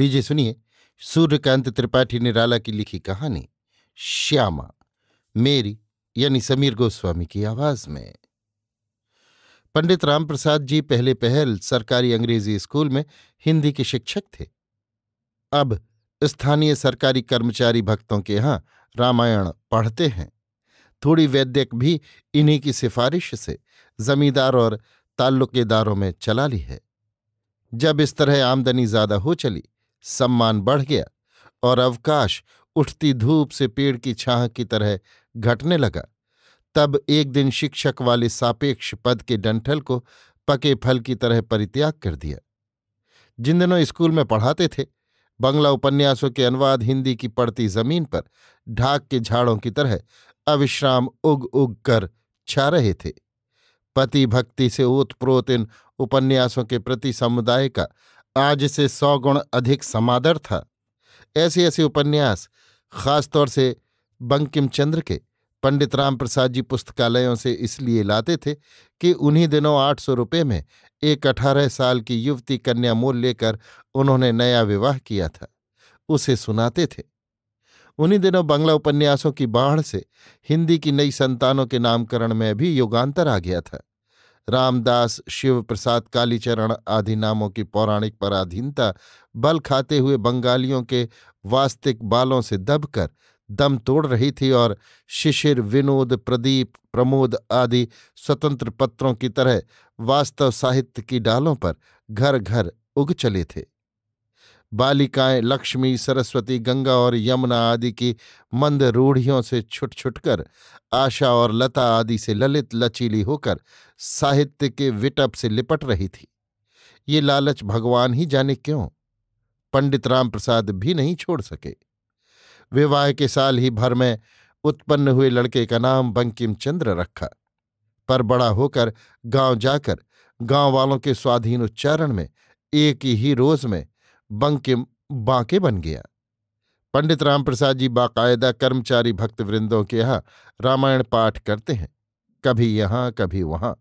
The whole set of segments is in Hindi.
लीजिए सुनिए सूर्यकांत त्रिपाठी निराला की लिखी कहानी श्यामा मेरी यानी समीर गोस्वामी की आवाज में पंडित रामप्रसाद जी पहले पहल सरकारी अंग्रेजी स्कूल में हिंदी के शिक्षक थे अब स्थानीय सरकारी कर्मचारी भक्तों के यहाँ रामायण पढ़ते हैं थोड़ी वैद्यक भी इन्हीं की सिफारिश से जमींदार और ताल्लुकेदारों में चला ली है जब इस तरह आमदनी ज्यादा हो चली सम्मान बढ़ गया और अवकाश उठती धूप से पेड़ की छाह की तरह घटने लगा तब एक दिन शिक्षक वाले सापेक्ष पद के डंठल को पके फल की तरह परित्याग कर दिया जिन दिनों स्कूल में पढ़ाते थे बंगला उपन्यासों के अनुवाद हिंदी की पड़ती जमीन पर ढाक के झाड़ों की तरह अविश्राम उग उग कर छा रहे थे पति भक्ति से ओतप्रोत इन उपन्यासों के प्रति समुदाय का आज से सौ गुण अधिक समादर था ऐसे ऐसे उपन्यास खासतौर से बंकिम चंद्र के पंडित राम प्रसाद जी पुस्तकालयों से इसलिए लाते थे कि उन्हीं दिनों आठ सौ रुपये में एक अठारह साल की युवती कन्या मोल लेकर उन्होंने नया विवाह किया था उसे सुनाते थे उन्हीं दिनों बंगला उपन्यासों की बाढ़ से हिंदी की नई संतानों के नामकरण में भी युगांतर आ गया था रामदास शिव प्रसाद कालीचरण आदि नामों की पौराणिक पराधीनता बल खाते हुए बंगालियों के वास्तविक बालों से दबकर दम तोड़ रही थी और शिशिर विनोद प्रदीप प्रमोद आदि स्वतंत्र पत्रों की तरह वास्तव साहित्य की डालों पर घर घर उग चले थे बालिकाएं लक्ष्मी सरस्वती गंगा और यमुना आदि की मंद रूढ़ियों से छुट छुटकर आशा और लता आदि से ललित लचीली होकर साहित्य के विटप से लिपट रही थी ये लालच भगवान ही जाने क्यों पंडित राम प्रसाद भी नहीं छोड़ सके विवाह के साल ही भर में उत्पन्न हुए लड़के का नाम बंकिम चंद्र रखा पर बड़ा होकर गांव जाकर गांव वालों के स्वाधीन उच्चारण में एक ही रोज में बंकिम बांके बन गया पंडित रामप्रसाद जी बाकायदा कर्मचारी भक्तवृंदों के यहाँ रामायण पाठ करते हैं कभी यहाँ कभी वहाँ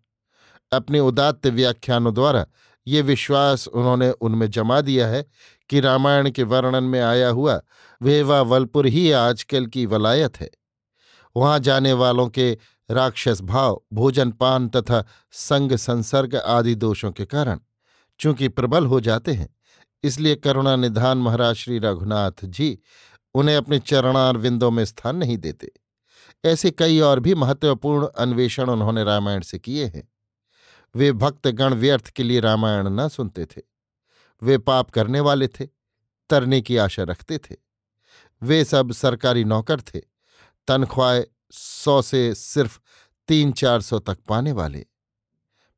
अपने उदात्त व्याख्यानों द्वारा ये विश्वास उन्होंने उनमें जमा दिया है कि रामायण के वर्णन में आया हुआ वलपुर ही आजकल की वलायत है वहाँ जाने वालों के राक्षस भाव भोजन पान तथा संग संसर्ग आदि दोषों के कारण चूंकि प्रबल हो जाते हैं इसलिए करुणा निधान महाराज श्री रघुनाथ जी उन्हें अपने चरणार विंदों में स्थान नहीं देते ऐसे कई और भी महत्वपूर्ण अन्वेषण उन्होंने रामायण से किए हैं वे भक्तगण व्यर्थ के लिए रामायण न सुनते थे वे पाप करने वाले थे तरने की आशा रखते थे वे सब सरकारी नौकर थे तनख्वाह सौ से सिर्फ तीन चार सौ तक पाने वाले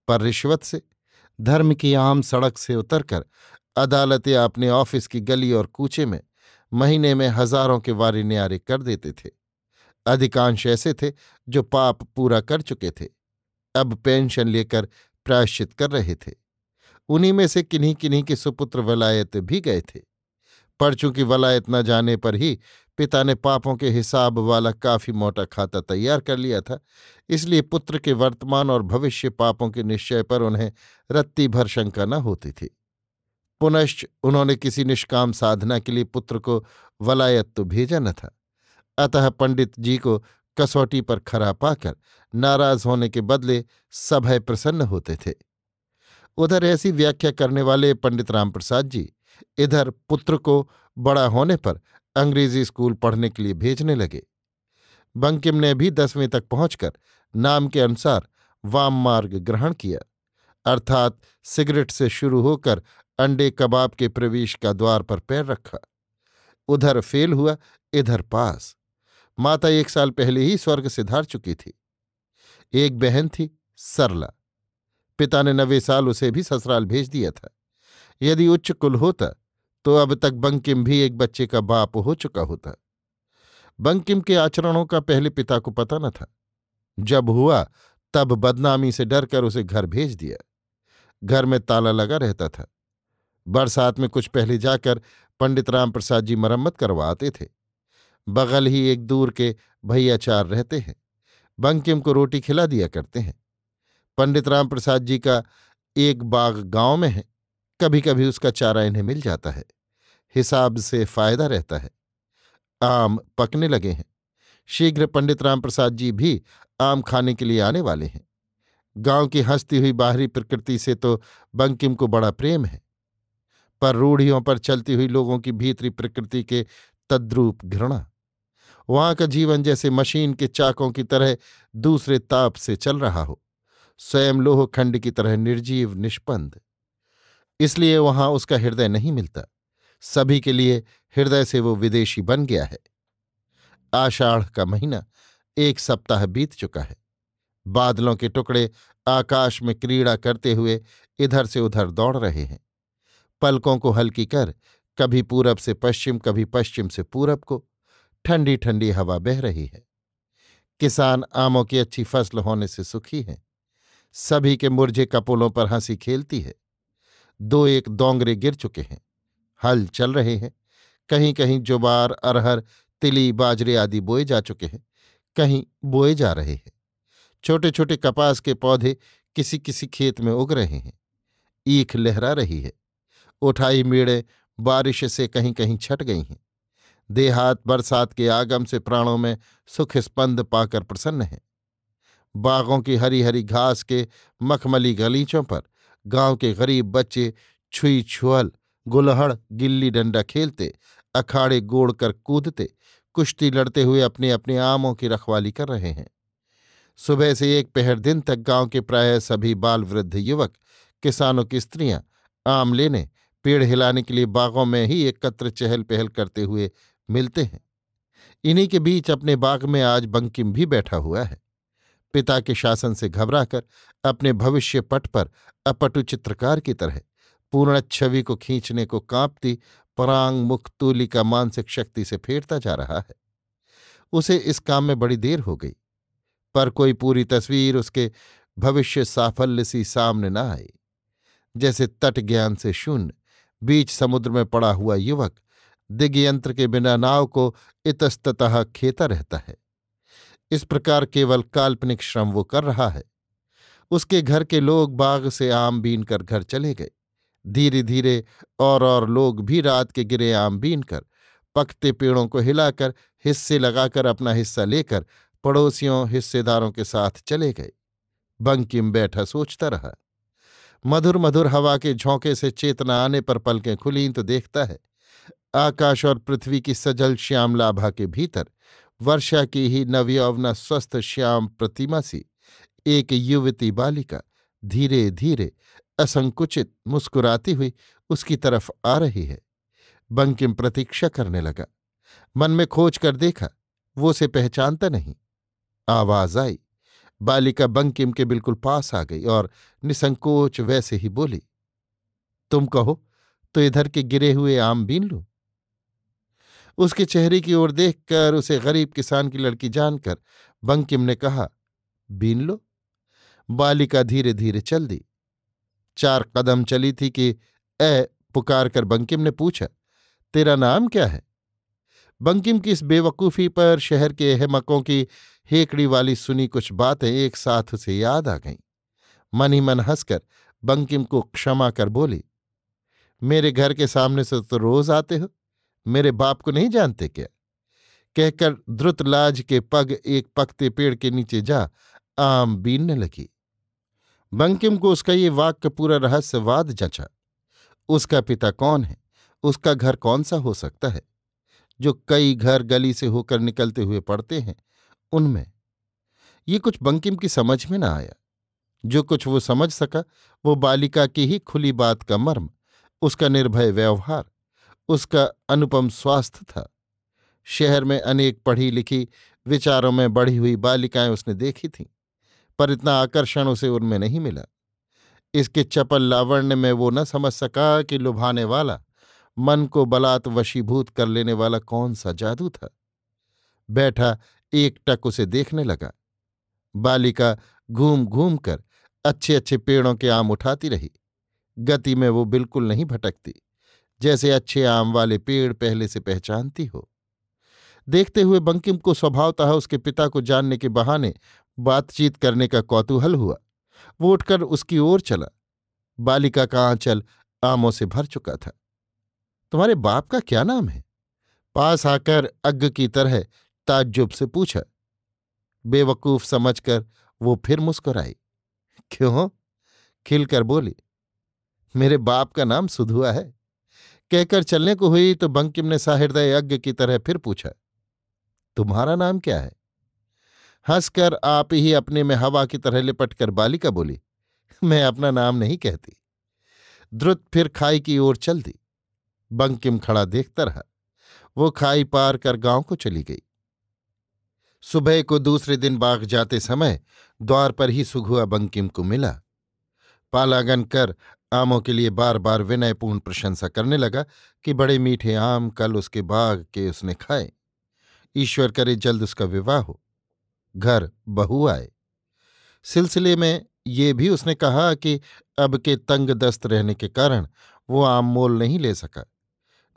पर रिश्वत से धर्म की आम सड़क से उतरकर अदालतें अपने ऑफिस की गली और कूचे में महीने में हजारों के वारे न्यारे कर देते थे अधिकांश ऐसे थे जो पाप पूरा कर चुके थे अब पेंशन लेकर प्रायश्चित कर रहे थे उन्हीं में से किन्हीं किन्हीं के सुपुत्र वलायत भी गए थे पर चूंकि वलायत न जाने पर ही पिता ने पापों के हिसाब वाला काफी मोटा खाता तैयार कर लिया था इसलिए पुत्र के वर्तमान और भविष्य पापों के निश्चय पर उन्हें रत्ती भर शंका न होती थी पुनश्च उन्होंने किसी निष्काम साधना के लिए पुत्र को वलायत तो भेजा न था अतः पंडित जी को कसौटी पर खरा पाकर नाराज होने के बदले सभय प्रसन्न होते थे उधर ऐसी व्याख्या करने वाले पंडित रामप्रसाद जी इधर पुत्र को बड़ा होने पर अंग्रेजी स्कूल पढ़ने के लिए भेजने लगे बंकिम ने भी दसवीं तक पहुंचकर नाम के अनुसार वाम मार्ग ग्रहण किया अर्थात सिगरेट से शुरू होकर अंडे कबाब के प्रवेश का द्वार पर पैर रखा उधर फेल हुआ इधर पास माता एक साल पहले ही स्वर्ग से धार चुकी थी एक बहन थी सरला पिता ने नवे साल उसे भी ससुराल भेज दिया था यदि उच्च कुल होता तो अब तक बंकिम भी एक बच्चे का बाप हो चुका होता बंकिम के आचरणों का पहले पिता को पता न था जब हुआ तब बदनामी से डरकर उसे घर भेज दिया घर में ताला लगा रहता था बरसात में कुछ पहले जाकर पंडित राम प्रसाद जी मरम्मत करवाते थे बगल ही एक दूर के भैयाचार रहते हैं बंकिम को रोटी खिला दिया करते हैं पंडित राम प्रसाद जी का एक बाग गांव में है कभी कभी उसका चारा इन्हें मिल जाता है हिसाब से फायदा रहता है आम पकने लगे हैं शीघ्र पंडित राम प्रसाद जी भी आम खाने के लिए आने वाले हैं गांव की हंसती हुई बाहरी प्रकृति से तो बंकिम को बड़ा प्रेम है पर रूढ़ियों पर चलती हुई लोगों की भीतरी प्रकृति के तद्रूप घृणा वहां का जीवन जैसे मशीन के चाकों की तरह दूसरे ताप से चल रहा हो स्वयं लोह खंड की तरह निर्जीव निष्पंद इसलिए वहां उसका हृदय नहीं मिलता सभी के लिए हृदय से वो विदेशी बन गया है आषाढ़ का महीना एक सप्ताह बीत चुका है बादलों के टुकड़े आकाश में क्रीड़ा करते हुए इधर से उधर दौड़ रहे हैं पलकों को हल्की कर कभी पूरब से पश्चिम कभी पश्चिम से पूरब को ठंडी ठंडी हवा बह रही है किसान आमों की अच्छी फसल होने से सुखी हैं सभी के मुरझे कपोलों पर हंसी खेलती है दो एक दोंगरे गिर चुके हैं हल चल रहे हैं कहीं कहीं जुबार अरहर तिली बाजरे आदि बोए जा चुके हैं कहीं बोए जा रहे हैं छोटे छोटे कपास के पौधे किसी किसी खेत में उग रहे हैं ईख लहरा रही है उठाई मीड़े बारिश से कहीं कहीं छट गई हैं देहात बरसात के आगम से प्राणों में सुख स्पंद पाकर प्रसन्न है बागों की हरी हरी घास के मखमली गलीचों पर गांव के गरीब बच्चे छुई छुअल गुलहड़ गिल्ली डंडा खेलते अखाड़े गोड़ कर कूदते कुश्ती लड़ते हुए अपने अपने आमों की रखवाली कर रहे हैं सुबह से एक पहर दिन तक गांव के प्राय सभी बाल वृद्ध युवक किसानों की स्त्रियां आम लेने पेड़ हिलाने के लिए बागों में ही एकत्र चहल पहल करते हुए मिलते हैं इन्हीं के बीच अपने बाग में आज बंकिम भी बैठा हुआ है पिता के शासन से घबराकर अपने भविष्य पट पर अपटु चित्रकार की तरह पूर्ण छवि को खींचने को कांपती परांग मुख तूली का मानसिक शक्ति से फेरता जा रहा है उसे इस काम में बड़ी देर हो गई पर कोई पूरी तस्वीर उसके भविष्य साफल्य सी सामने न आई जैसे तट ज्ञान से शून्य बीच समुद्र में पड़ा हुआ युवक दिग्यंत्र के बिना नाव को इतस्तः खेता रहता है इस प्रकार केवल काल्पनिक श्रम वो कर रहा है उसके घर के लोग बाग से आम बीन कर घर चले गए धीरे धीरे और और लोग भी रात के गिरे आम बीन कर पकते पेड़ों को हिलाकर हिस्से लगाकर अपना हिस्सा लेकर पड़ोसियों हिस्सेदारों के साथ चले गए बंकिम बैठा सोचता रहा मधुर मधुर हवा के झोंके से चेतना आने पर पलकें खुलीं तो देखता है आकाश और पृथ्वी की सजल श्याम लाभा के भीतर वर्षा की ही नवयौवना स्वस्थ श्याम प्रतिमा सी एक युवती बालिका धीरे धीरे असंकुचित मुस्कुराती हुई उसकी तरफ आ रही है बंकिम प्रतीक्षा करने लगा मन में खोज कर देखा वो उसे पहचानता नहीं आवाज आई बालिका बंकिम के बिल्कुल पास आ गई और निसंकोच वैसे ही बोली तुम कहो तो इधर के गिरे हुए आम बीन लू उसके चेहरे की ओर देखकर उसे गरीब किसान की लड़की जानकर बंकिम ने कहा बीन लो बालिका धीरे धीरे चल दी चार कदम चली थी कि ए पुकार कर बंकिम ने पूछा तेरा नाम क्या है बंकिम की इस बेवकूफ़ी पर शहर के अहमकों की हेकड़ी वाली सुनी कुछ बातें एक साथ उसे याद आ गईं मन ही मन हंसकर बंकिम को क्षमा कर बोली मेरे घर के सामने से तो रोज आते हो मेरे बाप को नहीं जानते क्या कहकर द्रुतलाज के पग एक पकते पेड़ के नीचे जा आम बीनने लगी बंकिम को उसका ये वाक्य पूरा रहस्यवाद जचा उसका पिता कौन है उसका घर कौन सा हो सकता है जो कई घर गली से होकर निकलते हुए पड़ते हैं उनमें ये कुछ बंकिम की समझ में न आया जो कुछ वो समझ सका वो बालिका की ही खुली बात का मर्म उसका निर्भय व्यवहार उसका अनुपम स्वास्थ्य था शहर में अनेक पढ़ी लिखी विचारों में बढ़ी हुई बालिकाएं उसने देखी थीं पर इतना आकर्षण उसे उनमें नहीं मिला इसके चपल लावण्य में वो न समझ सका कि लुभाने वाला मन को बलात् वशीभूत कर लेने वाला कौन सा जादू था बैठा एक टक उसे देखने लगा बालिका घूम घूम कर अच्छे अच्छे पेड़ों के आम उठाती रही गति में वो बिल्कुल नहीं भटकती जैसे अच्छे आम वाले पेड़ पहले से पहचानती हो देखते हुए बंकिम को स्वभावतः उसके पिता को जानने के बहाने बातचीत करने का कौतूहल हुआ वो उठकर उसकी ओर चला बालिका का आंचल आमों से भर चुका था तुम्हारे बाप का क्या नाम है पास आकर अग्ग की तरह ताज्जुब से पूछा बेवकूफ समझकर वो फिर मुस्कुराई क्यों खिलकर बोली मेरे बाप का नाम सुधुआ है कहकर चलने को हुई तो बंकिम ने साहृदय यज्ञ की तरह फिर पूछा तुम्हारा नाम क्या है हंसकर आप ही अपने में हवा की तरह लिपट कर बालिका बोली मैं अपना नाम नहीं कहती द्रुत फिर खाई की ओर चल दी बंकिम खड़ा देखता रहा वो खाई पार कर गांव को चली गई सुबह को दूसरे दिन बाग जाते समय द्वार पर ही सुघुआ बंकिम को मिला पालागन कर आमों के लिए बार बार विनयपूर्ण प्रशंसा करने लगा कि बड़े मीठे आम कल उसके बाग के उसने खाए ईश्वर करे जल्द उसका विवाह हो घर बहू आए सिलसिले में ये भी उसने कहा कि अब के तंग दस्त रहने के कारण वो आम मोल नहीं ले सका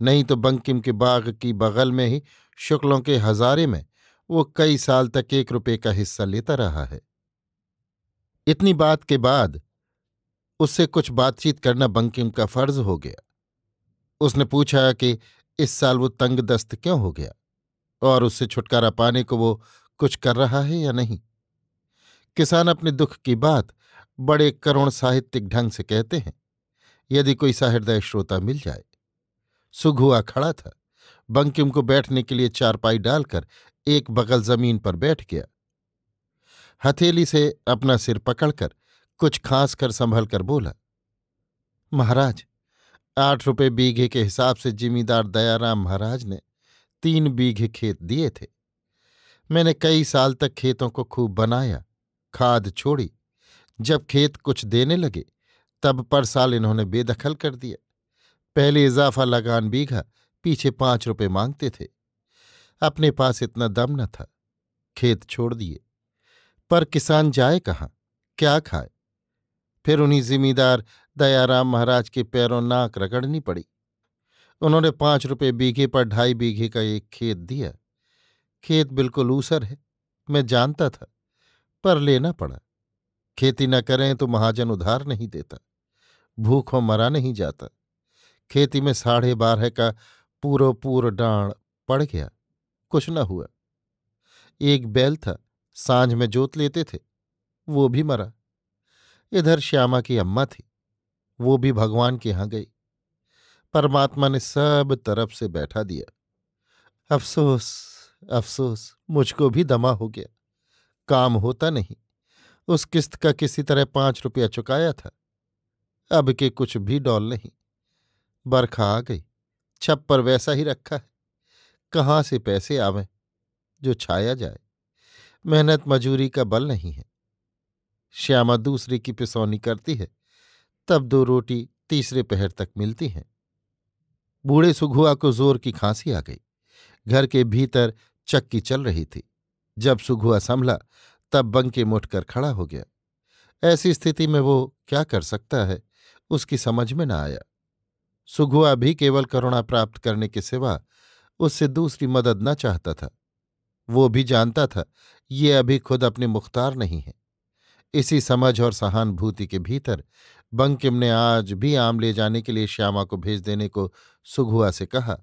नहीं तो बंकिम के बाग की बगल में ही शुक्लों के हजारे में वो कई साल तक एक रुपये का हिस्सा लेता रहा है इतनी बात के बाद उससे कुछ बातचीत करना बंकिम का फर्ज हो गया उसने पूछा कि इस साल वो तंग दस्त क्यों हो गया और उससे छुटकारा पाने को वो कुछ कर रहा है या नहीं किसान अपने दुख की बात बड़े करुण साहित्यिक ढंग से कहते हैं यदि कोई सहृदय श्रोता मिल जाए सुघुआ खड़ा था बंकिम को बैठने के लिए चारपाई डालकर एक बगल जमीन पर बैठ गया हथेली से अपना सिर पकड़कर कुछ खास कर संभल कर बोला महाराज आठ रुपये बीघे के हिसाब से जिमीदार दयाराम महाराज ने तीन बीघे खेत दिए थे मैंने कई साल तक खेतों को खूब बनाया खाद छोड़ी जब खेत कुछ देने लगे तब पर साल इन्होंने बेदखल कर दिया पहले इजाफा लगान बीघा पीछे पांच रुपए मांगते थे अपने पास इतना दम न था खेत छोड़ दिए पर किसान जाए कहाँ क्या खाए फिर उन्हीं जिमीदार दयाराम महाराज के पैरों नाक रगड़नी पड़ी उन्होंने पांच रुपये बीघे पर ढाई बीघे का एक खेत दिया खेत बिल्कुल ऊसर है मैं जानता था पर लेना पड़ा खेती न करें तो महाजन उधार नहीं देता भूखों मरा नहीं जाता खेती में साढ़े बारह का पूरा पूर डाण पड़ गया कुछ न हुआ एक बैल था सांझ में जोत लेते थे वो भी मरा इधर श्यामा की अम्मा थी वो भी भगवान के यहां गई परमात्मा ने सब तरफ से बैठा दिया अफसोस अफसोस मुझको भी दमा हो गया काम होता नहीं उस किस्त का किसी तरह पांच रुपया चुकाया था अब के कुछ भी डॉल नहीं बरखा आ गई छप्पर वैसा ही रखा है कहाँ से पैसे आवें जो छाया जाए मेहनत मजूरी का बल नहीं है श्यामा दूसरे की पिसौनी करती है तब दो रोटी तीसरे पहर तक मिलती हैं बूढ़े सुगुआ को जोर की खांसी आ गई घर के भीतर चक्की चल रही थी जब सुगुआ संभला तब बंके मुठकर खड़ा हो गया ऐसी स्थिति में वो क्या कर सकता है उसकी समझ में न आया सुगुआ भी केवल करुणा प्राप्त करने के सिवा उससे दूसरी मदद न चाहता था वो भी जानता था ये अभी खुद अपने मुख्तार नहीं है इसी समझ और सहानुभूति के भीतर बंकिम ने आज भी आम ले जाने के लिए श्यामा को भेज देने को सुगुआ से कहा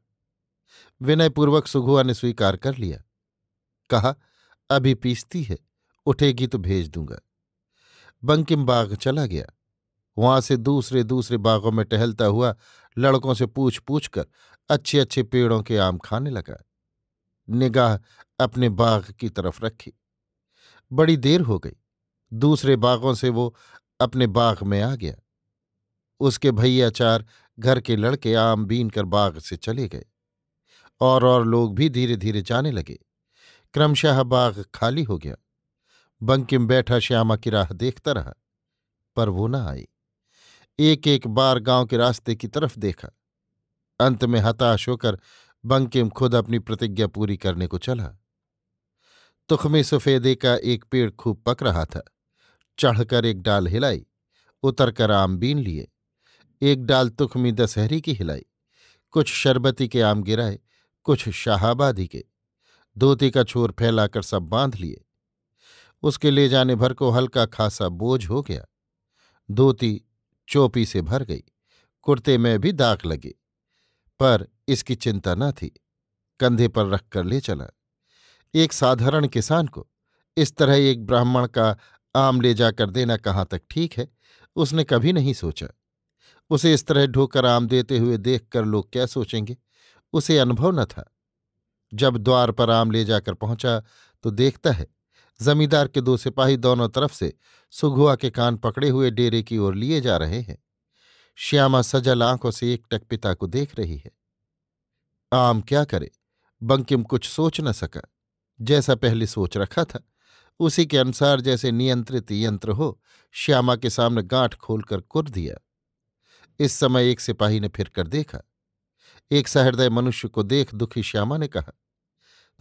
विनयपूर्वक सुगुआ ने स्वीकार कर लिया कहा अभी पीसती है उठेगी तो भेज दूंगा बंकिम बाग चला गया वहां से दूसरे दूसरे बागों में टहलता हुआ लड़कों से पूछ पूछ कर अच्छे अच्छे पेड़ों के आम खाने लगा निगाह अपने बाग की तरफ रखी बड़ी देर हो गई दूसरे बागों से वो अपने बाग में आ गया उसके भैया चार घर के लड़के आम बीन कर बाग से चले गए और और लोग भी धीरे धीरे जाने लगे क्रमशः बाग खाली हो गया बंकिम बैठा श्यामा की राह देखता रहा पर वो न आई एक एक बार गांव के रास्ते की तरफ देखा अंत में हताश होकर बंकिम खुद अपनी प्रतिज्ञा पूरी करने को चला तुखमी सफेदे का एक पेड़ खूब पक रहा था चढ़कर एक डाल हिलाई उतर कर आम बीन लिए एक डाल तुखमी दशहरी की हिलाई कुछ शरबती के आम गिराए कुछ शाहाबादी के धोती का छोर फैलाकर सब बांध लिए उसके ले जाने भर को हल्का खासा बोझ हो गया धोती चोपी से भर गई कुर्ते में भी दाग लगे पर इसकी चिंता न थी कंधे पर रख कर ले चला एक साधारण किसान को इस तरह एक ब्राह्मण का आम ले जाकर देना कहाँ तक ठीक है उसने कभी नहीं सोचा उसे इस तरह ढोकर आम देते हुए देखकर लोग क्या सोचेंगे उसे अनुभव न था जब द्वार पर आम ले जाकर पहुंचा तो देखता है जमींदार के दो सिपाही दोनों तरफ से सुगुआ के कान पकड़े हुए डेरे की ओर लिए जा रहे हैं श्यामा सजल आंखों से एकटक पिता को देख रही है आम क्या करे बंकिम कुछ सोच न सका जैसा पहले सोच रखा था उसी के अनुसार जैसे नियंत्रित यंत्र हो श्यामा के सामने गांठ खोलकर कुर दिया इस समय एक सिपाही ने फिर कर देखा एक सहृदय मनुष्य को देख दुखी श्यामा ने कहा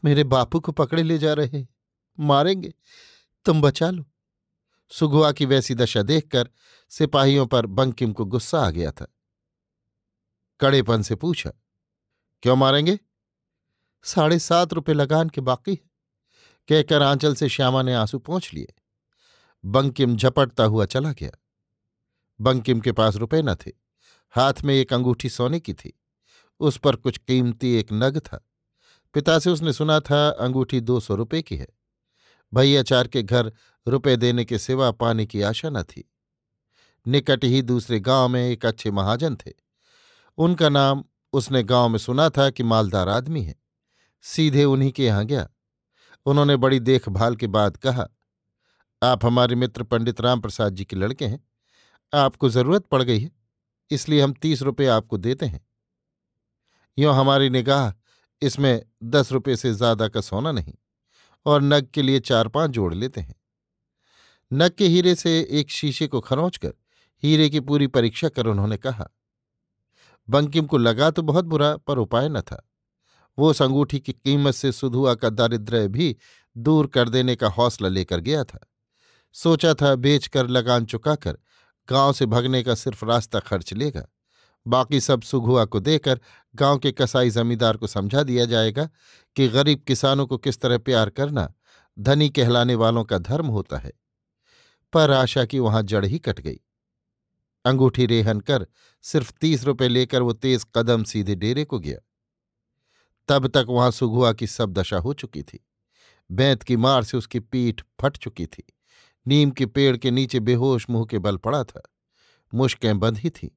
मेरे बापू को पकड़े ले जा रहे मारेंगे तुम बचा लो सुगुआ की वैसी दशा देखकर सिपाहियों पर बंकिम को गुस्सा आ गया था कड़ेपन से पूछा क्यों मारेंगे साढ़े सात रुपये लगान के बाकी है कहकर आंचल से श्यामा ने आंसू पहुंच लिए बंकिम झपटता हुआ चला गया बंकिम के पास रुपए न थे हाथ में एक अंगूठी सोने की थी उस पर कुछ कीमती एक नग था पिता से उसने सुना था अंगूठी दो सौ रुपये की है भैयाचार के घर रुपए देने के सिवा पाने की आशा न थी निकट ही दूसरे गांव में एक अच्छे महाजन थे उनका नाम उसने गांव में सुना था कि मालदार आदमी है सीधे उन्हीं के यहाँ गया उन्होंने बड़ी देखभाल के बाद कहा आप हमारे मित्र पंडित राम प्रसाद जी के लड़के हैं आपको जरूरत पड़ गई है इसलिए हम तीस रुपये आपको देते हैं यों हमारी निगाह इसमें दस रुपये से ज्यादा का सोना नहीं और नग के लिए चार पांच जोड़ लेते हैं नग के हीरे से एक शीशे को खरोंच कर हीरे की पूरी परीक्षा कर उन्होंने कहा बंकिम को लगा तो बहुत बुरा पर उपाय न था वो संगूठी की कीमत से सुधुआ का दारिद्र्य भी दूर कर देने का हौसला लेकर गया था सोचा था बेचकर लगान चुकाकर गांव से भगने का सिर्फ रास्ता खर्च लेगा बाकी सब सुघुआ को देकर गांव के कसाई जमींदार को समझा दिया जाएगा कि गरीब किसानों को किस तरह प्यार करना धनी कहलाने वालों का धर्म होता है पर आशा की वहां जड़ ही कट गई अंगूठी रेहन कर सिर्फ तीस रुपए लेकर वो तेज कदम सीधे डेरे को गया तब तक वहां सुगुआ की सब दशा हो चुकी थी बैंत की मार से उसकी पीठ फट चुकी थी नीम के पेड़ के नीचे बेहोश मुंह के बल पड़ा था मुश्कें बंधी थी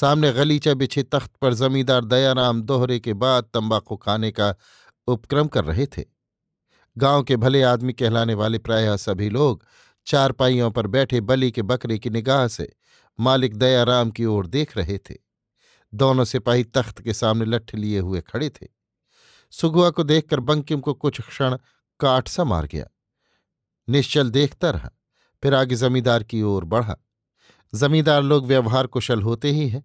सामने गलीचा बिछे तख्त पर जमींदार दयाराम दोहरे के बाद तंबाकू खाने का उपक्रम कर रहे थे गांव के भले आदमी कहलाने वाले प्रायः सभी लोग चारपाइयों पर बैठे बली के बकरे की निगाह से मालिक दयाराम की ओर देख रहे थे दोनों सिपाही तख्त के सामने लठ लिए हुए खड़े थे सुगुआ को देखकर बंकिम को कुछ क्षण काट सा मार गया निश्चल देखता रहा फिर आगे जमींदार की ओर बढ़ा जमींदार लोग व्यवहार कुशल होते ही हैं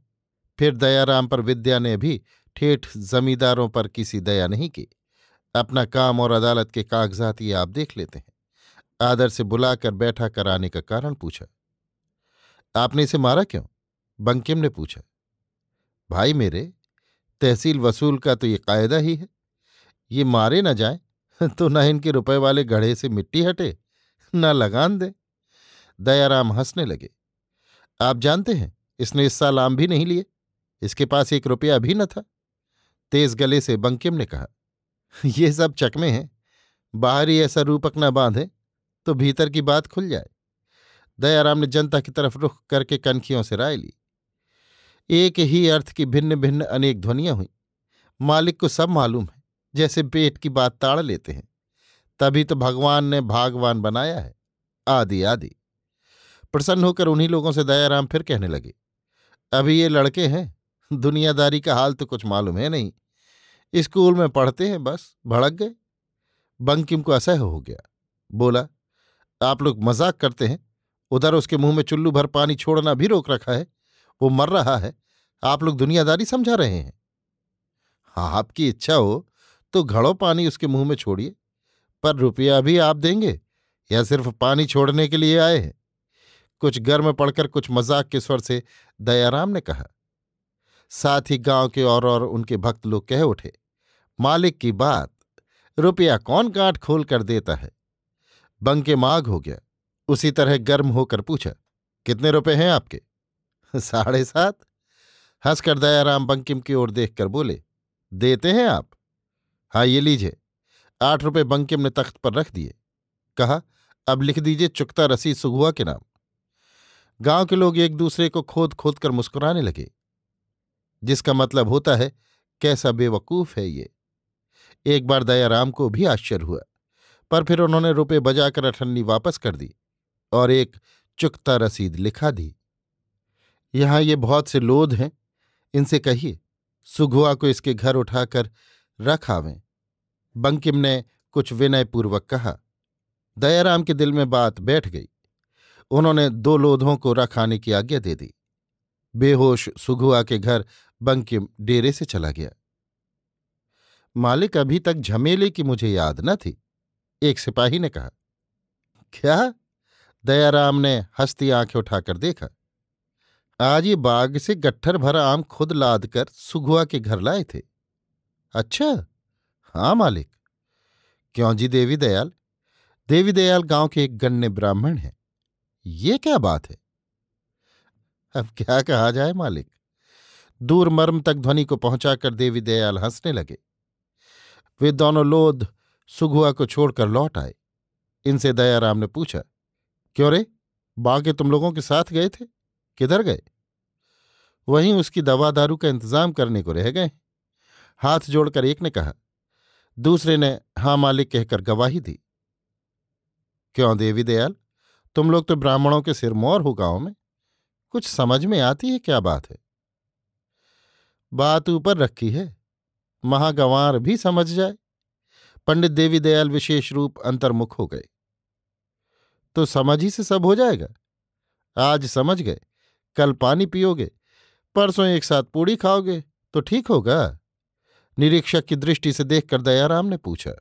फिर दयाराम पर विद्या ने भी ठेठ जमींदारों पर किसी दया नहीं की अपना काम और अदालत के कागजात ये आप देख लेते हैं आदर से बुलाकर बैठा कराने का कारण पूछा आपने इसे मारा क्यों बंकिम ने पूछा भाई मेरे तहसील वसूल का तो ये कायदा ही है ये मारे ना जाए तो ना इनके रुपए वाले गढ़े से मिट्टी हटे ना लगान दे दयाराम हंसने लगे आप जानते हैं इसने इस साल आम भी नहीं लिए इसके पास एक रुपया भी न था तेज गले से बंकिम ने कहा ये सब चकमे हैं बाहरी ऐसा रूपक न बांधे तो भीतर की बात खुल जाए दयाराम ने जनता की तरफ रुख करके कनखियों से राय ली एक ही अर्थ की भिन्न भिन्न अनेक ध्वनियां हुई मालिक को सब मालूम है जैसे पेट की बात ताड़ लेते हैं तभी तो भगवान ने भागवान बनाया है आदि आदि प्रसन्न होकर उन्हीं लोगों से दयाराम फिर कहने लगे अभी ये लड़के हैं दुनियादारी का हाल तो कुछ मालूम है नहीं स्कूल में पढ़ते हैं बस भड़क गए बंकिम को असह्य हो गया बोला आप लोग मजाक करते हैं उधर उसके मुंह में चुल्लू भर पानी छोड़ना भी रोक रखा है वो मर रहा है आप लोग दुनियादारी समझा रहे हैं हाँ आपकी इच्छा हो तो घड़ों पानी उसके मुंह में छोड़िए पर रुपया भी आप देंगे या सिर्फ पानी छोड़ने के लिए आए हैं कुछ गर्म पड़कर कुछ मजाक के स्वर से दयाराम ने कहा साथ ही गांव के और और उनके भक्त लोग कह उठे मालिक की बात रुपया कौन गांठ खोल कर देता है बंके माघ हो गया उसी तरह गर्म होकर पूछा कितने रुपए हैं आपके साढ़े सात हंसकर दयाराम बंकिम की ओर देखकर बोले देते हैं आप हाँ ये लीजिए आठ रुपए बंकिम ने तख्त पर रख दिए कहा अब लिख दीजिए चुकता रसीद सुगुआ के नाम गांव के लोग एक दूसरे को खोद खोद कर मुस्कुराने लगे जिसका मतलब होता है कैसा बेवकूफ है ये एक बार दयाराम को भी आश्चर्य हुआ पर फिर उन्होंने रुपए बजाकर अठन्नी वापस कर दी और एक चुकता रसीद लिखा दी यहां ये बहुत से लोध हैं इनसे कहिए सुगुआ को इसके घर उठाकर रख आवें बंकिम ने कुछ विनयपूर्वक कहा दयाराम के दिल में बात बैठ गई उन्होंने दो लोधों को रख आने की आज्ञा दे दी बेहोश सुगुआ के घर बंकिम डेरे से चला गया मालिक अभी तक झमेले की मुझे याद न थी एक सिपाही ने कहा क्या दयाराम ने हंसती आंखें उठाकर देखा आज ये बाग से गट्ठर भरा आम खुद लाद कर सुगुआ के घर लाए थे अच्छा हाँ मालिक क्यों जी देवी दयाल देवी दयाल गांव के एक गण्य ब्राह्मण हैं ये क्या बात है अब क्या कहा जाए मालिक दूर मर्म तक ध्वनि को पहुंचाकर देवी दयाल हंसने लगे वे दोनों लोध सुगुआ को छोड़कर लौट आए इनसे दयाराम ने पूछा क्यों रे बाके तुम लोगों के साथ गए थे किधर गए वहीं उसकी दवा दारू का इंतजाम करने को रह गए हाथ जोड़कर एक ने कहा दूसरे ने हां मालिक कहकर गवाही दी क्यों देवी दयाल तुम लोग तो ब्राह्मणों के सिरमौर हो गांव में कुछ समझ में आती है क्या बात है बात ऊपर रखी है महागंवार भी समझ जाए पंडित देवी दयाल विशेष रूप अंतर्मुख हो गए तो समझ ही से सब हो जाएगा आज समझ गए कल पानी पियोगे परसों एक साथ पूड़ी खाओगे तो ठीक होगा निरीक्षक की दृष्टि से देखकर दयाराम ने पूछा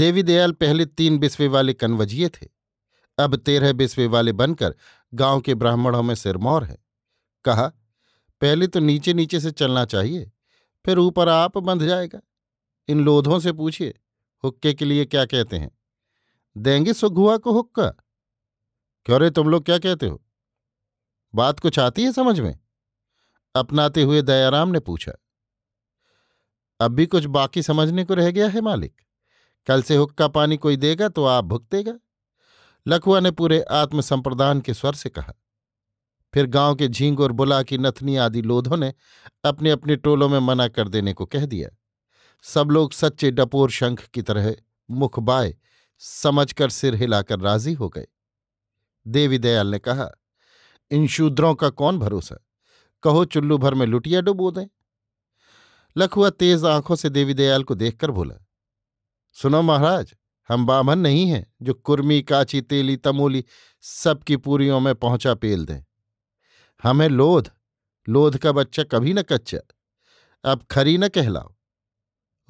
देवी दयाल पहले तीन बिस्वे वाले कनवजिए थे अब तेरह बिस्वे वाले बनकर गांव के ब्राह्मणों में सिरमौर है कहा पहले तो नीचे नीचे से चलना चाहिए फिर ऊपर आप बंध जाएगा इन लोधों से पूछिए हुक्के के लिए क्या कहते हैं देंगे सुगुआ को हुक्का क्यों रे तुम लोग क्या कहते हो बात कुछ आती है समझ में अपनाते हुए दयाराम ने पूछा अब भी कुछ बाकी समझने को रह गया है मालिक कल से हुक्का पानी कोई देगा तो आप भुगतेगा लखुआ ने पूरे आत्मसंप्रदान के स्वर से कहा फिर गांव के झींग और बुला की नथनी आदि लोधों ने अपने अपने टोलों में मना कर देने को कह दिया सब लोग सच्चे डपोर शंख की तरह मुख बाए समझकर सिर हिलाकर राजी हो गए देवी दयाल ने कहा इन शूद्रों का कौन भरोसा कहो चुल्लू भर में लुटिया डुबो दें लखुआ तेज आंखों से देवी दयाल को देखकर बोला सुनो महाराज हम बामन नहीं हैं जो कुर्मी काची तेली तमोली सबकी पूरियों में पहुंचा पेल दें हमें लोध लोध का बच्चा कभी न कच्चा अब खरी न कहलाओ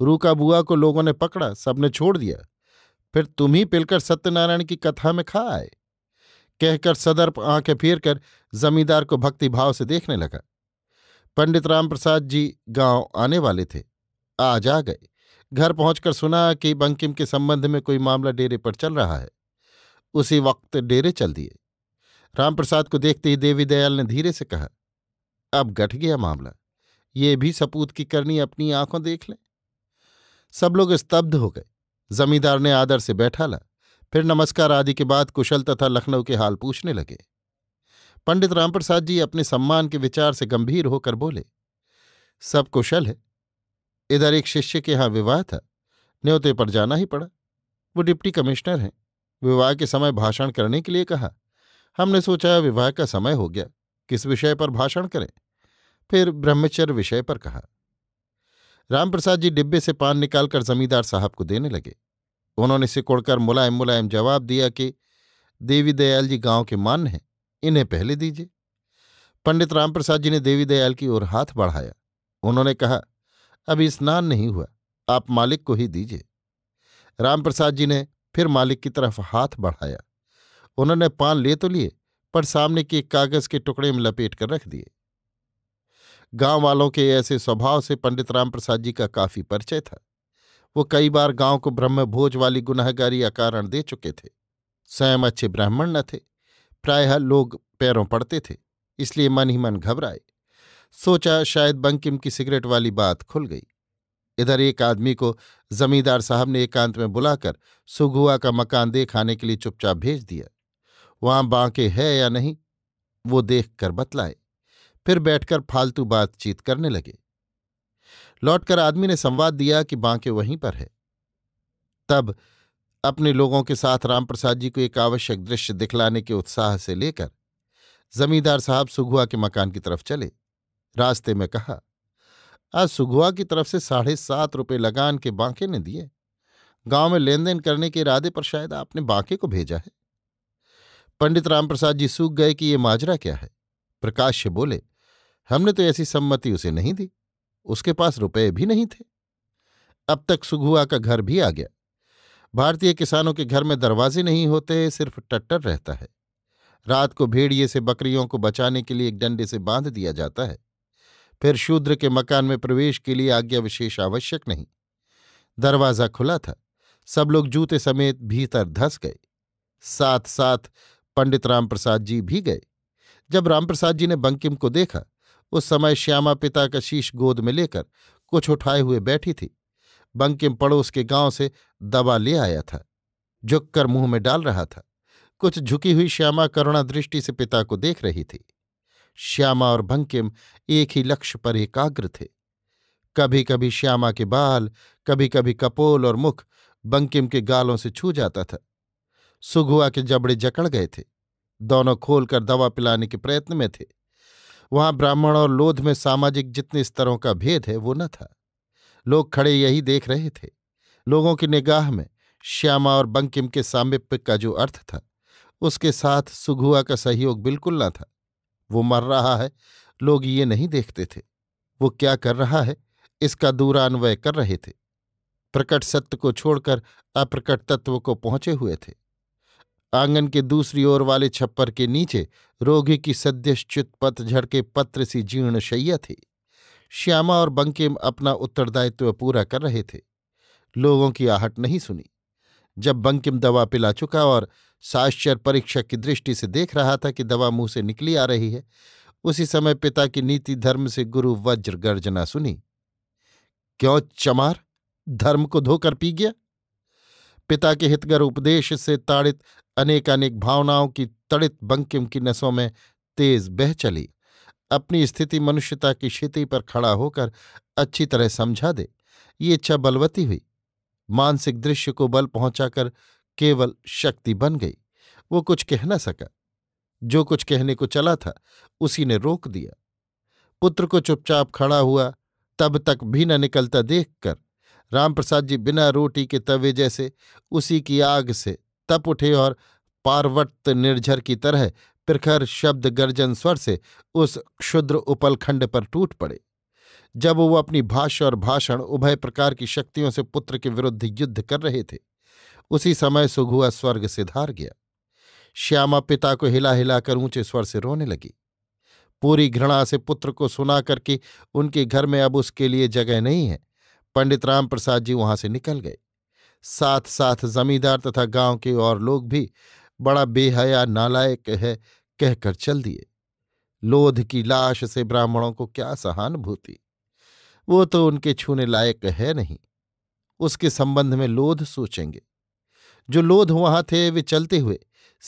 रूका बुआ को लोगों ने पकड़ा सबने छोड़ दिया फिर तुम ही पिलकर सत्यनारायण की कथा में खा आए कहकर सदर्प आंखें फेर कर जमींदार को भक्ति भाव से देखने लगा पंडित रामप्रसाद जी गांव आने वाले थे आज आ गए घर पहुंचकर सुना कि बंकिम के संबंध में कोई मामला डेरे पर चल रहा है उसी वक्त डेरे चल दिए रामप्रसाद को देखते ही देवी दयाल ने धीरे से कहा अब गट गया मामला ये भी सपूत की करनी अपनी आंखों देख लें सब लोग स्तब्ध हो गए जमींदार ने आदर से बैठा ला फिर नमस्कार आदि के बाद कुशल तथा लखनऊ के हाल पूछने लगे पंडित रामप्रसाद जी अपने सम्मान के विचार से गंभीर होकर बोले सब कुशल है इधर एक शिष्य के यहाँ विवाह था न्योते पर जाना ही पड़ा वो डिप्टी कमिश्नर हैं विवाह के समय भाषण करने के लिए कहा हमने सोचा विवाह का समय हो गया किस विषय पर भाषण करें फिर ब्रह्मचर्य विषय पर कहा रामप्रसाद जी डिब्बे से पान निकालकर जमींदार साहब को देने लगे उन्होंने सिकुड़कर मुलायम मुलायम जवाब दिया कि देवी दयाल जी गांव के मान हैं इन्हें पहले दीजिए पंडित रामप्रसाद जी ने देवी दयाल की ओर हाथ बढ़ाया उन्होंने कहा अभी स्नान नहीं हुआ आप मालिक को ही दीजिए रामप्रसाद जी ने फिर मालिक की तरफ हाथ बढ़ाया उन्होंने पान ले तो लिए पर सामने के कागज के टुकड़े में लपेट कर रख दिए गांव वालों के ऐसे स्वभाव से पंडित रामप्रसाद जी का काफी परिचय था वो कई बार गांव को ब्रह्मभोज वाली गुनाहगारी अकारण दे चुके थे स्वयं अच्छे ब्राह्मण न थे प्रायः लोग पैरों पड़ते थे इसलिए मन ही मन घबराए सोचा शायद बंकिम की सिगरेट वाली बात खुल गई इधर एक आदमी को जमींदार साहब ने एकांत में बुलाकर सुगुआ का मकान देखाने के लिए चुपचाप भेज दिया वहां बांके है या नहीं वो देख कर बतलाए फिर बैठकर फालतू बातचीत करने लगे लौटकर आदमी ने संवाद दिया कि बांके वहीं पर है तब अपने लोगों के साथ रामप्रसाद जी को एक आवश्यक दृश्य दिखलाने के उत्साह से लेकर जमींदार साहब सुगुआ के मकान की तरफ चले रास्ते में कहा आज सुगुआ की तरफ से साढ़े सात रुपये लगान के बांके ने दिए गांव में लेन देन करने के इरादे पर शायद आपने बांके को भेजा है पंडित रामप्रसाद जी सूख गए कि ये माजरा क्या है प्रकाश बोले हमने तो ऐसी सम्मति उसे नहीं दी उसके पास रुपए भी नहीं थे अब तक सुगुआ का घर भी आ गया भारतीय किसानों के घर में दरवाजे नहीं होते सिर्फ टट्टर रहता है रात को भेड़िए से बकरियों को बचाने के लिए एक डंडे से बांध दिया जाता है फिर शूद्र के मकान में प्रवेश के लिए आज्ञा विशेष आवश्यक नहीं दरवाज़ा खुला था सब लोग जूते समेत भीतर धस गए साथ साथ पंडित रामप्रसाद जी भी गए जब रामप्रसाद जी ने बंकिम को देखा उस समय श्यामा पिता का शीश गोद में लेकर कुछ उठाए हुए बैठी थी बंकिम पड़ोस के गांव से दवा ले आया था झुककर मुंह में डाल रहा था कुछ झुकी हुई श्यामा करुणा दृष्टि से पिता को देख रही थी श्यामा और बंकिम एक ही लक्ष्य पर एकाग्र थे कभी कभी श्यामा के बाल कभी कभी कपोल और मुख बंकिम के गालों से छू जाता था सुगुआ के जबड़े जकड़ गए थे दोनों खोलकर दवा पिलाने के प्रयत्न में थे वहां ब्राह्मण और लोध में सामाजिक जितने स्तरों का भेद है वो न था लोग खड़े यही देख रहे थे लोगों की निगाह में श्यामा और बंकिम के सामिप्य का जो अर्थ था उसके साथ सुगुआ का सहयोग बिल्कुल न था वो मर रहा है लोग ये नहीं देखते थे वो क्या कर रहा है इसका दूरान्वय कर रहे थे प्रकट सत्य को छोड़कर अप्रकट तत्व को पहुंचे हुए थे आंगन के दूसरी ओर वाले छप्पर के नीचे रोगी की सद्यश्चित पतझड़ के पत्र सी जीर्ण शैया थी श्यामा और बंकेम अपना उत्तरदायित्व पूरा कर रहे थे लोगों की आहट नहीं सुनी जब बंकिम दवा पिला चुका और साश्चर्य परीक्षक की दृष्टि से देख रहा था कि दवा मुंह से निकली आ रही है उसी समय पिता की नीति धर्म से गुरु वज्र गर्जना सुनी क्यों चमार धर्म को धोकर पी गया पिता के हितगर उपदेश से ताड़ित अनेक अनेक भावनाओं की तड़ित बंकिम की नसों में तेज बह चली अपनी स्थिति मनुष्यता की क्षिति पर खड़ा होकर अच्छी तरह समझा दे ये इच्छा बलवती हुई मानसिक दृश्य को बल पहुंचाकर केवल शक्ति बन गई वो कुछ कह न सका जो कुछ कहने को चला था उसी ने रोक दिया पुत्र को चुपचाप खड़ा हुआ तब तक भी न निकलता देखकर रामप्रसाद जी बिना रोटी के तवे जैसे उसी की आग से तप उठे और पार्वत निर्झर की तरह प्रखर शब्द गर्जन स्वर से उस क्षुद्र उपलखंड पर टूट पड़े जब वो अपनी भाष्य और भाषण उभय प्रकार की शक्तियों से पुत्र के विरुद्ध युद्ध कर रहे थे उसी समय सुघुआ स्वर्ग से धार गया श्यामा पिता को हिला हिलाकर ऊंचे स्वर से रोने लगी पूरी घृणा से पुत्र को सुना करके उनके घर में अब उसके लिए जगह नहीं है पंडित राम प्रसाद जी वहां से निकल गए साथ साथ जमींदार तथा गांव के और लोग भी बड़ा बेहया नालायक है कहकर चल दिए लोध की लाश से ब्राह्मणों को क्या सहानुभूति वो तो उनके छूने लायक है नहीं उसके संबंध में लोध सोचेंगे जो लोध वहां थे वे चलते हुए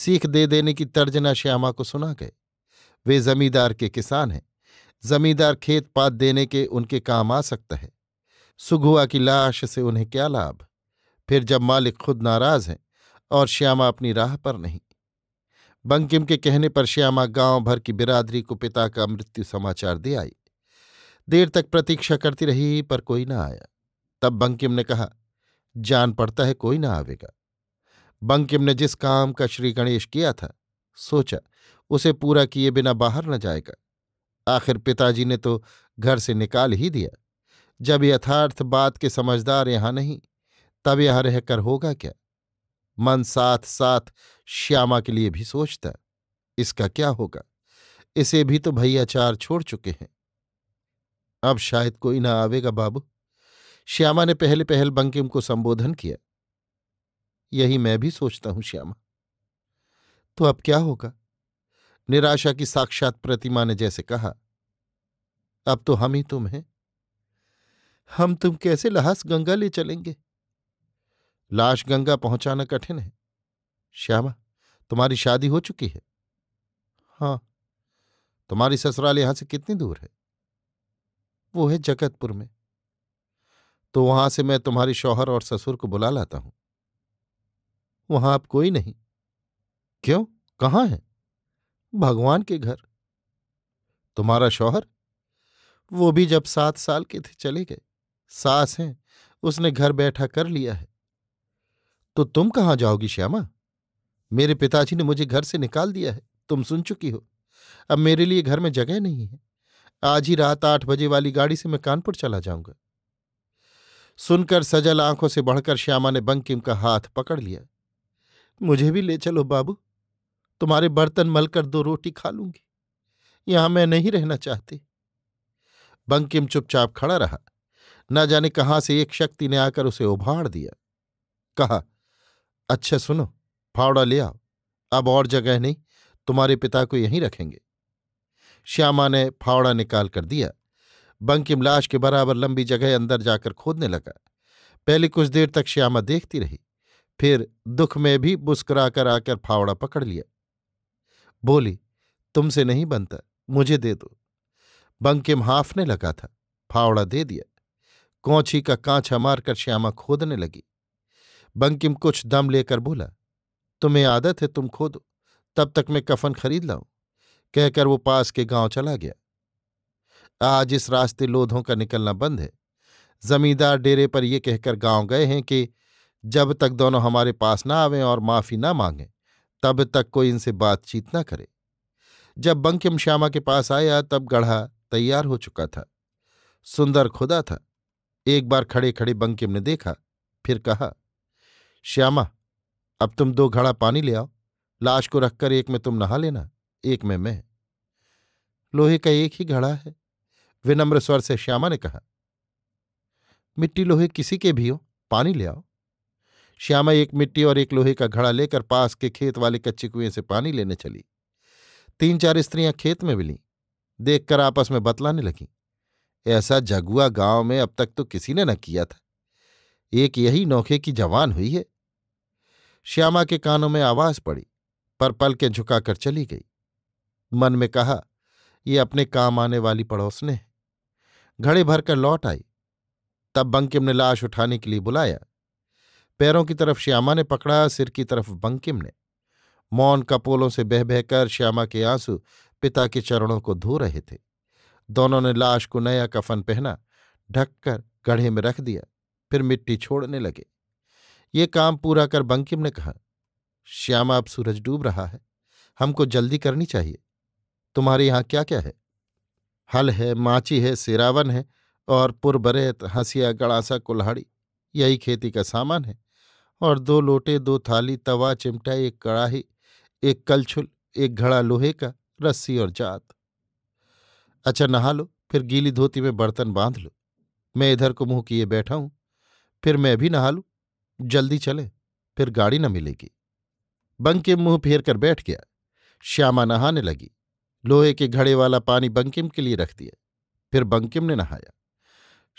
सीख दे देने की तर्जना श्यामा को सुना गए वे जमींदार के किसान हैं जमींदार खेत पात देने के उनके काम आ सकता है सुगुआ की लाश से उन्हें क्या लाभ फिर जब मालिक खुद नाराज है और श्यामा अपनी राह पर नहीं बंकिम के कहने पर श्यामा गांव भर की बिरादरी को पिता का मृत्यु समाचार दे आई देर तक प्रतीक्षा करती रही पर कोई ना आया तब बंकिम ने कहा जान पड़ता है कोई ना आवेगा बंकिम ने जिस काम का श्री गणेश किया था सोचा उसे पूरा किए बिना बाहर न जाएगा आखिर पिताजी ने तो घर से निकाल ही दिया जब यथार्थ बात के समझदार यहां नहीं तब यहां रहकर होगा क्या मन साथ साथ श्यामा के लिए भी सोचता इसका क्या होगा इसे भी तो भैया चार छोड़ चुके हैं अब शायद कोई ना आवेगा बाबू श्यामा ने पहले पहल बंकिम को संबोधन किया यही मैं भी सोचता हूं श्यामा तो अब क्या होगा निराशा की साक्षात प्रतिमा ने जैसे कहा अब तो हम ही तुम हैं हम तुम कैसे लहास गंगा ले चलेंगे लाश गंगा पहुंचाना कठिन है श्यामा तुम्हारी शादी हो चुकी है हाँ तुम्हारी ससुराल यहां से कितनी दूर है वो है जगतपुर में तो वहां से मैं तुम्हारे शौहर और ससुर को बुला लाता हूं वहां आप कोई नहीं क्यों कहा है भगवान के घर तुम्हारा शौहर वो भी जब सात साल के थे चले गए सास हैं उसने घर बैठा कर लिया है तो तुम कहाँ जाओगी श्यामा मेरे पिताजी ने मुझे घर से निकाल दिया है तुम सुन चुकी हो अब मेरे लिए घर में जगह नहीं है आज ही रात आठ बजे वाली गाड़ी से मैं कानपुर चला जाऊंगा सुनकर सजल आंखों से बढ़कर श्यामा ने बंकिम का हाथ पकड़ लिया मुझे भी ले चलो बाबू तुम्हारे बर्तन मलकर दो रोटी खा लूंगी यहां मैं नहीं रहना चाहती बंकिम चुपचाप खड़ा रहा न जाने कहां से एक शक्ति ने आकर उसे उभाड़ दिया कहा अच्छा सुनो फावड़ा ले आओ अब और जगह नहीं तुम्हारे पिता को यहीं रखेंगे श्यामा ने फावड़ा निकाल कर दिया बंकिम लाश के बराबर लंबी जगह अंदर जाकर खोदने लगा पहले कुछ देर तक श्यामा देखती रही फिर दुख में भी कर आकर फावड़ा पकड़ लिया बोली तुमसे नहीं बनता मुझे दे दो बंकिम हाफने लगा था फावड़ा दे दिया कौची का कांछा मारकर श्यामा खोदने लगी बंकिम कुछ दम लेकर बोला तुम्हें आदत है तुम खोदो तब तक मैं कफन खरीद लाऊं कहकर वो पास के गांव चला गया आज इस रास्ते लोधों का निकलना बंद है जमींदार डेरे पर यह कहकर गांव गए हैं कि जब तक दोनों हमारे पास ना आवें और माफ़ी ना मांगें तब तक कोई इनसे बातचीत ना करे जब बंकिम श्यामा के पास आया तब गढ़ा तैयार हो चुका था सुंदर खुदा था एक बार खड़े खड़े बंकिम ने देखा फिर कहा श्यामा अब तुम दो घड़ा पानी ले आओ लाश को रखकर एक में तुम नहा लेना एक में मैं लोहे का एक ही घड़ा है विनम्र स्वर से श्यामा ने कहा मिट्टी लोहे किसी के भी हो पानी ले आओ श्यामा एक मिट्टी और एक लोहे का घड़ा लेकर पास के खेत वाले कच्चे कुएं से पानी लेने चली तीन चार स्त्रियां खेत में मिली देखकर आपस में बतलाने लगीं ऐसा जगुआ गांव में अब तक तो किसी ने न किया था एक यही नौखे की जवान हुई है श्यामा के कानों में आवाज पड़ी पर पल के झुकाकर चली गई मन में कहा ये अपने काम आने वाली पड़ोसने है घड़े भरकर लौट आई तब बंकिम ने लाश उठाने के लिए बुलाया पैरों की तरफ श्यामा ने पकड़ा सिर की तरफ बंकिम ने मौन कपोलों से बह बहकर श्यामा के आंसू पिता के चरणों को धो रहे थे दोनों ने लाश को नया कफन पहना ढककर गढ़े में रख दिया फिर मिट्टी छोड़ने लगे ये काम पूरा कर बंकिम ने कहा श्यामा अब सूरज डूब रहा है हमको जल्दी करनी चाहिए तुम्हारे यहां क्या क्या है हल है माची है सिरावन है और पुरबरेत हंसिया गड़ासा कुल्हाड़ी यही खेती का सामान है और दो लोटे दो थाली तवा चिमटा एक कड़ाही एक कलछुल एक घड़ा लोहे का रस्सी और जात अच्छा नहा लो फिर गीली धोती में बर्तन बांध लो मैं इधर को मुंह किए बैठा हूं फिर मैं भी नहा लूं जल्दी चले फिर गाड़ी न मिलेगी बंकिम मुंह फेर कर बैठ गया श्यामा नहाने लगी लोहे के घड़े वाला पानी बंकिम के लिए रख दिया फिर बंकिम ने नहाया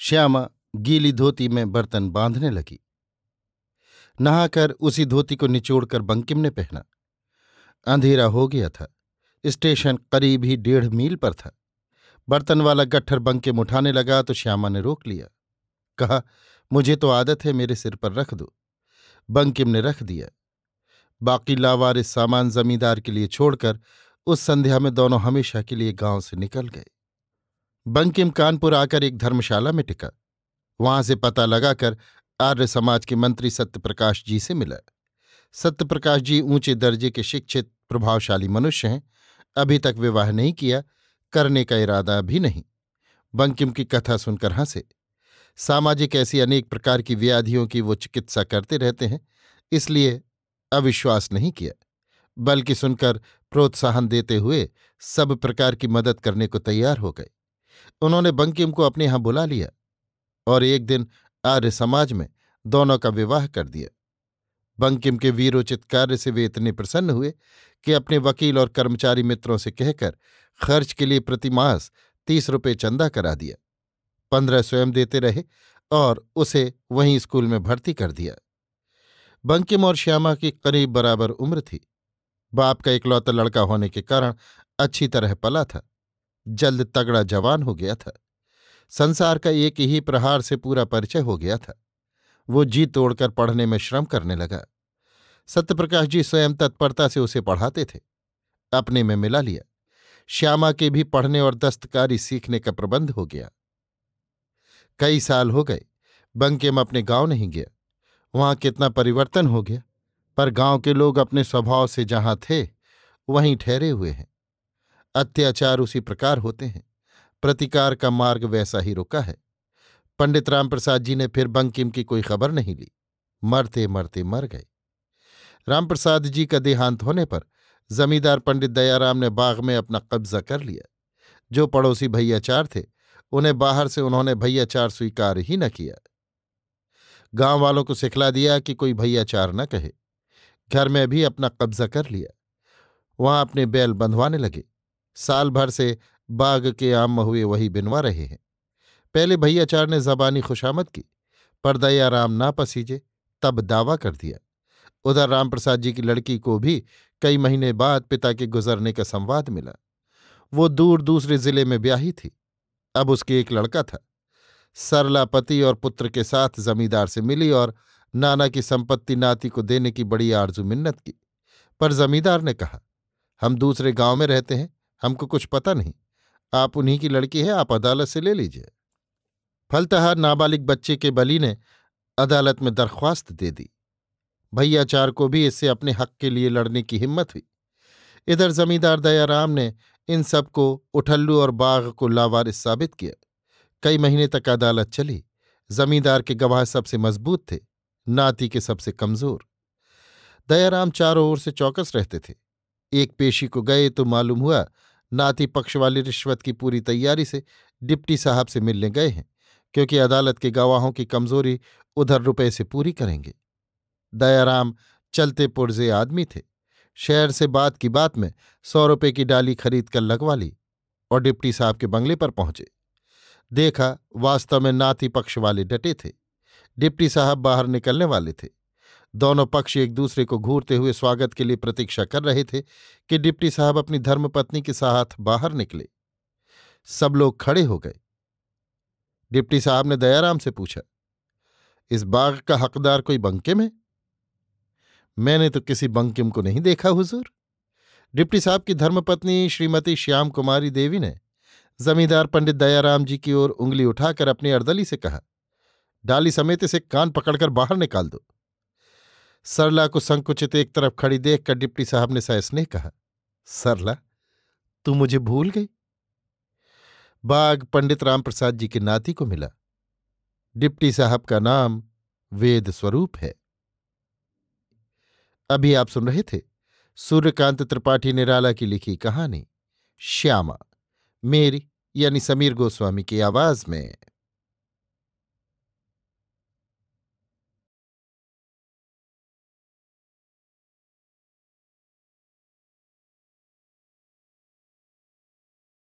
श्यामा गीली धोती में बर्तन बांधने लगी नहाकर उसी धोती को निचोड़कर बंकिम ने पहना अंधेरा हो गया था स्टेशन करीब ही डेढ़ मील पर था बर्तन वाला गट्ठर बंकिम उठाने लगा तो श्यामा ने रोक लिया कहा मुझे तो आदत है मेरे सिर पर रख दो बंकिम ने रख दिया बाकी लावार सामान जमींदार के लिए छोड़कर उस संध्या में दोनों हमेशा के लिए गांव से निकल गए बंकिम कानपुर आकर एक धर्मशाला में टिका वहां से पता लगाकर आर्य समाज के मंत्री सत्यप्रकाश जी से मिला सत्यप्रकाश जी ऊंचे दर्जे के शिक्षित प्रभावशाली मनुष्य हैं अभी तक विवाह नहीं किया करने का इरादा भी नहीं बंकिम की कथा सुनकर हंसे सामाजिक ऐसी अनेक प्रकार की व्याधियों की वो चिकित्सा करते रहते हैं इसलिए अविश्वास नहीं किया बल्कि सुनकर प्रोत्साहन देते हुए सब प्रकार की मदद करने को तैयार हो गए उन्होंने बंकिम को अपने यहाँ बुला लिया और एक दिन आर्य समाज में दोनों का विवाह कर दिया बंकिम के वीरोचित कार्य से वे इतने प्रसन्न हुए कि अपने वकील और कर्मचारी मित्रों से कहकर खर्च के लिए प्रतिमास तीस रुपये चंदा करा दिया पंद्रह स्वयं देते रहे और उसे वहीं स्कूल में भर्ती कर दिया बंकिम और श्यामा की करीब बराबर उम्र थी बाप का इकलौता लड़का होने के कारण अच्छी तरह पला था जल्द तगड़ा जवान हो गया था संसार का एक ही प्रहार से पूरा परिचय हो गया था वो जी तोड़कर पढ़ने में श्रम करने लगा सत्यप्रकाश जी स्वयं तत्परता से उसे पढ़ाते थे अपने में मिला लिया श्यामा के भी पढ़ने और दस्तकारी सीखने का प्रबंध हो गया कई साल हो गए बंकेम अपने गांव नहीं गया वहां कितना परिवर्तन हो गया पर गांव के लोग अपने स्वभाव से जहां थे वहीं ठहरे हुए हैं अत्याचार उसी प्रकार होते हैं प्रतिकार का मार्ग वैसा ही रुका है पंडित रामप्रसाद जी ने फिर बंकिम की कोई खबर नहीं ली मरते मरते मर गए रामप्रसाद जी का देहांत होने पर जमींदार पंडित दयाराम ने बाग में अपना कब्जा कर लिया जो पड़ोसी भैयाचार थे उन्हें बाहर से उन्होंने भैयाचार स्वीकार ही न किया गांव वालों को सिखला दिया कि कोई भैयाचार न कहे घर में भी अपना कब्जा कर लिया वहां अपने बैल बंधवाने लगे साल भर से बाग के आम हुए वही बिनवा रहे हैं पहले भैयाचार ने जबानी खुशामद की पर दया राम ना पसीजे तब दावा कर दिया उधर रामप्रसाद जी की लड़की को भी कई महीने बाद पिता के गुजरने का संवाद मिला वो दूर दूसरे जिले में ब्याही थी अब उसके एक लड़का था सरला पति और पुत्र के साथ जमींदार से मिली और नाना की संपत्ति नाती को देने की बड़ी आरजू मिन्नत की पर जमींदार ने कहा हम दूसरे गांव में रहते हैं हमको कुछ पता नहीं आप उन्हीं की लड़की है आप अदालत से ले लीजिए फलतः नाबालिग बच्चे के बली ने अदालत में दरख्वास्त दे दी भैयाचार को भी इससे अपने हक के लिए लड़ने की हिम्मत हुई इधर जमींदार दयाराम ने इन सबको उठल्लू और बाघ को लावारिस साबित किया कई महीने तक अदालत चली जमींदार के गवाह सबसे मजबूत थे नाती के सबसे कमजोर दयाराम चारों ओर से चौकस रहते थे एक पेशी को गए तो मालूम हुआ नाती पक्ष वाली रिश्वत की पूरी तैयारी से डिप्टी साहब से मिलने गए हैं क्योंकि अदालत के गवाहों की कमजोरी उधर रुपए से पूरी करेंगे दयाराम चलते पुरजे आदमी थे शहर से बात की बात में सौ रुपये की डाली खरीद कर लगवा ली और डिप्टी साहब के बंगले पर पहुंचे देखा वास्तव में नाती पक्ष वाले डटे थे डिप्टी साहब बाहर निकलने वाले थे दोनों पक्ष एक दूसरे को घूरते हुए स्वागत के लिए प्रतीक्षा कर रहे थे कि डिप्टी साहब अपनी धर्मपत्नी के साथ बाहर निकले सब लोग खड़े हो गए डिप्टी साहब ने दयाराम से पूछा इस बाग का हकदार कोई बंके में मैंने तो किसी बंकिम को नहीं देखा हुजूर डिप्टी साहब की धर्मपत्नी श्रीमती श्याम कुमारी देवी ने जमींदार पंडित दयाराम जी की ओर उंगली उठाकर अपनी अर्दली से कहा डाली समेत इसे कान पकड़कर बाहर निकाल दो सरला को संकुचित एक तरफ खड़ी देखकर डिप्टी साहब ने स्नेह कहा सरला तू मुझे भूल गई बाघ पंडित रामप्रसाद जी के नाती को मिला डिप्टी साहब का नाम वेद स्वरूप है अभी आप सुन रहे थे सूर्यकांत त्रिपाठी निराला की लिखी कहानी श्यामा मेरी यानी समीर गोस्वामी की आवाज में